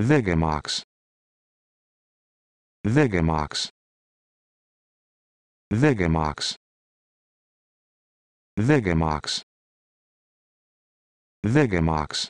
Vigamox. Vigamox. Vigamox. Vigamox. Vigamox.